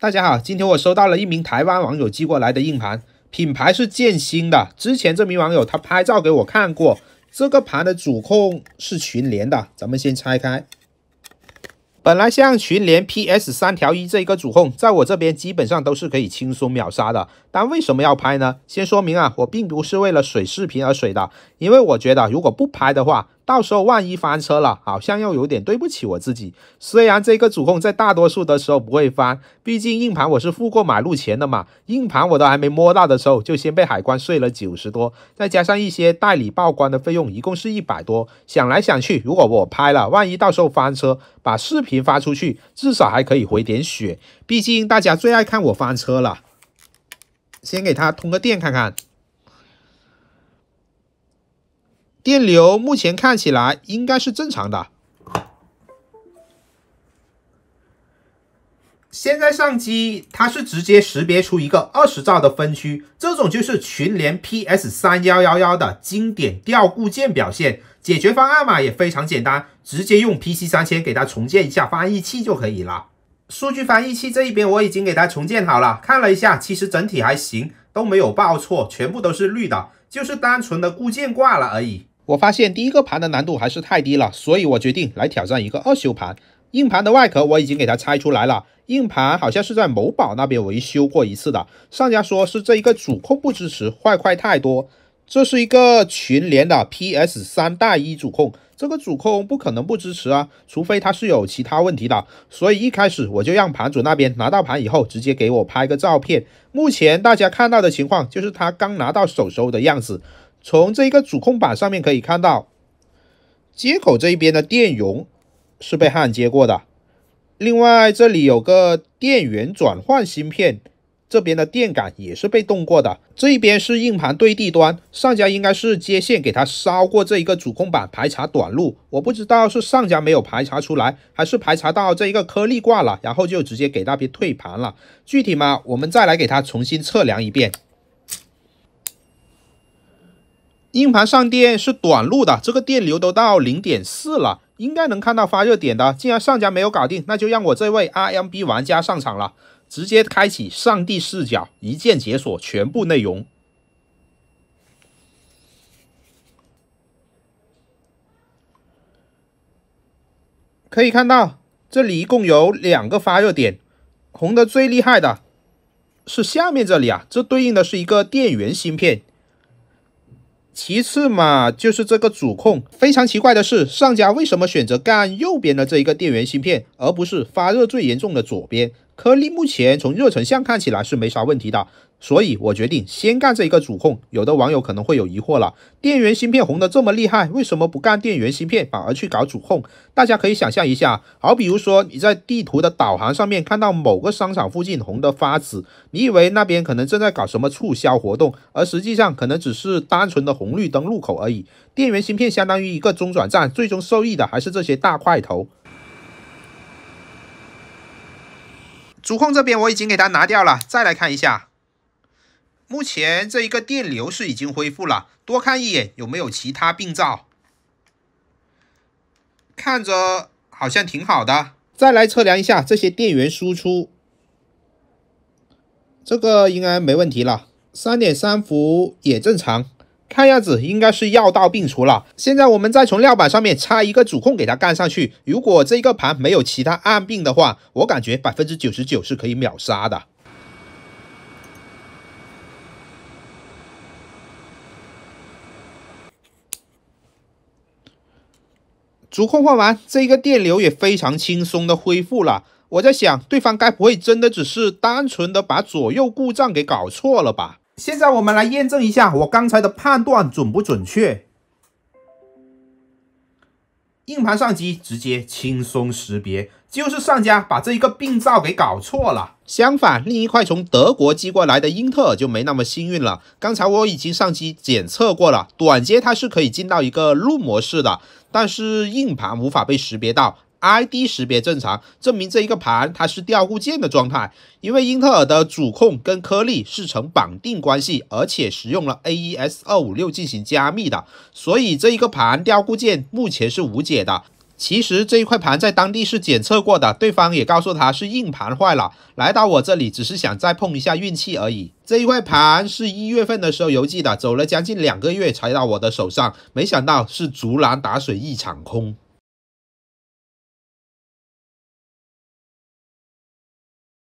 大家好，今天我收到了一名台湾网友寄过来的硬盘，品牌是剑新的。之前这名网友他拍照给我看过，这个盘的主控是群联的。咱们先拆开，本来像群联 PS 三条一这一个主控，在我这边基本上都是可以轻松秒杀的。但为什么要拍呢？先说明啊，我并不是为了水视频而水的，因为我觉得如果不拍的话，到时候万一翻车了，好像又有点对不起我自己。虽然这个主控在大多数的时候不会翻，毕竟硬盘我是付过买路钱的嘛，硬盘我都还没摸到的时候，就先被海关税了九十多，再加上一些代理报关的费用，一共是一百多。想来想去，如果我拍了，万一到时候翻车，把视频发出去，至少还可以回点血，毕竟大家最爱看我翻车了。先给它通个电看看，电流目前看起来应该是正常的。现在相机它是直接识别出一个二十兆的分区，这种就是群联 PS 三幺幺幺的经典调固件表现。解决方案嘛也非常简单，直接用 PC 三千给它重建一下翻译器就可以了。数据翻译器这一边我已经给它重建好了，看了一下，其实整体还行，都没有报错，全部都是绿的，就是单纯的固件挂了而已。我发现第一个盘的难度还是太低了，所以我决定来挑战一个二修盘。硬盘的外壳我已经给它拆出来了，硬盘好像是在某宝那边维修过一次的，商家说是这一个主控不支持，坏块太多。这是一个群联的 PS 三带一主控，这个主控不可能不支持啊，除非它是有其他问题的。所以一开始我就让盘主那边拿到盘以后，直接给我拍个照片。目前大家看到的情况就是他刚拿到手时候的样子。从这一个主控板上面可以看到，接口这一边的电容是被焊接过的。另外这里有个电源转换芯片。这边的电感也是被动过的，这一边是硬盘对地端，上家应该是接线给它烧过这一个主控板排查短路，我不知道是上家没有排查出来，还是排查到这一个颗粒挂了，然后就直接给那边退盘了。具体嘛，我们再来给它重新测量一遍。硬盘上电是短路的，这个电流都到零点四了，应该能看到发热点的。既然上家没有搞定，那就让我这位 RMB 玩家上场了。直接开启上帝视角，一键解锁全部内容。可以看到，这里一共有两个发热点，红的最厉害的是下面这里啊，这对应的是一个电源芯片。其次嘛，就是这个主控。非常奇怪的是，上家为什么选择干右边的这一个电源芯片，而不是发热最严重的左边？颗粒目前从热成像看起来是没啥问题的，所以我决定先干这一个主控。有的网友可能会有疑惑了：电源芯片红的这么厉害，为什么不干电源芯片，反而去搞主控？大家可以想象一下，好比如说你在地图的导航上面看到某个商场附近红的发紫，你以为那边可能正在搞什么促销活动，而实际上可能只是单纯的红绿灯路口而已。电源芯片相当于一个中转站，最终受益的还是这些大块头。主控这边我已经给它拿掉了，再来看一下，目前这一个电流是已经恢复了，多看一眼有没有其他病灶，看着好像挺好的，再来测量一下这些电源输出，这个应该没问题了，三点三伏也正常。看样子应该是药到病除了。现在我们再从料板上面插一个主控给它干上去。如果这一个盘没有其他暗病的话，我感觉百分之九十九是可以秒杀的。主控换完，这个电流也非常轻松的恢复了。我在想，对方该不会真的只是单纯的把左右故障给搞错了吧？现在我们来验证一下我刚才的判断准不准确。硬盘上机直接轻松识别，就是上家把这一个病灶给搞错了。相反，另一块从德国寄过来的英特尔就没那么幸运了。刚才我已经上机检测过了，短接它是可以进到一个录模式的，但是硬盘无法被识别到。I D 识别正常，证明这一个盘它是掉固件的状态。因为英特尔的主控跟颗粒是成绑定关系，而且使用了 AES 二五六进行加密的，所以这一个盘掉固件目前是无解的。其实这一块盘在当地是检测过的，对方也告诉他是硬盘坏了，来到我这里只是想再碰一下运气而已。这一块盘是一月份的时候邮寄的，走了将近两个月才到我的手上，没想到是竹篮打水一场空。